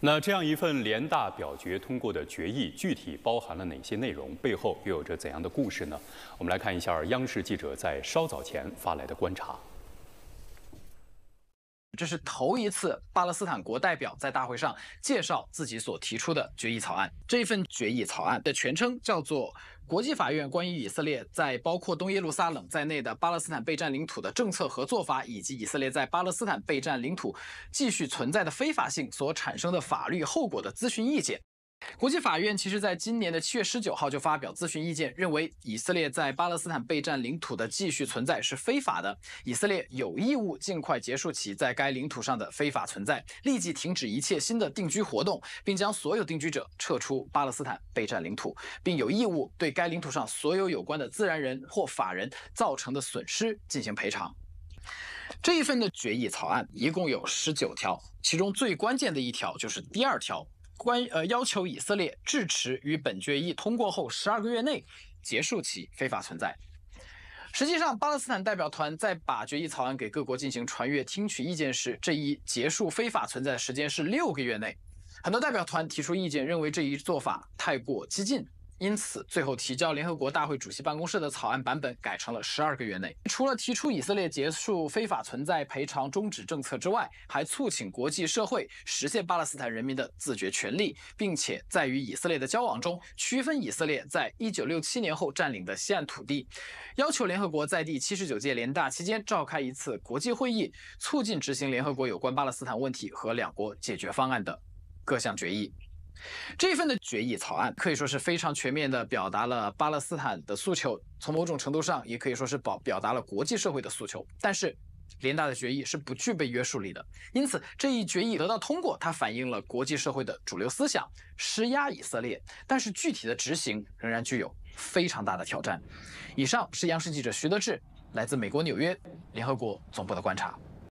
那这样一份联大表决通过的决议具体包含了哪些内容？背后又有着怎样的故事呢？我们来看一下央视记者在稍早前发来的观察。这是头一次巴勒斯坦国代表在大会上介绍自己所提出的决议草案。这份决议草案的全称叫做《国际法院关于以色列在包括东耶路撒冷在内的巴勒斯坦被占领土的政策和做法，以及以色列在巴勒斯坦被占领土继续存在的非法性所产生的法律后果的咨询意见》。国际法院其实，在今年的七月十九号就发表咨询意见，认为以色列在巴勒斯坦被占领土的继续存在是非法的。以色列有义务尽快结束其在该领土上的非法存在，立即停止一切新的定居活动，并将所有定居者撤出巴勒斯坦被占领土，并有义务对该领土上所有有关的自然人或法人造成的损失进行赔偿。这一份的决议草案一共有十九条，其中最关键的一条就是第二条。关呃要求以色列支持与本决议通过后十二个月内结束其非法存在。实际上，巴勒斯坦代表团在把决议草案给各国进行传阅、听取意见时，这一结束非法存在的时间是六个月内。很多代表团提出意见，认为这一做法太过激进。因此，最后提交联合国大会主席办公室的草案版本改成了十二个月内。除了提出以色列结束非法存在、赔偿、终止政策之外，还促请国际社会实现巴勒斯坦人民的自决权利，并且在与以色列的交往中区分以色列在一九六七年后占领的西岸土地，要求联合国在第七十九届联大期间召开一次国际会议，促进执行联合国有关巴勒斯坦问题和两国解决方案的各项决议。这一份的决议草案可以说是非常全面地表达了巴勒斯坦的诉求，从某种程度上也可以说是表表达了国际社会的诉求。但是，联大的决议是不具备约束力的，因此这一决议得到通过，它反映了国际社会的主流思想，施压以色列。但是，具体的执行仍然具有非常大的挑战。以上是央视记者徐德志来自美国纽约联合国总部的观察。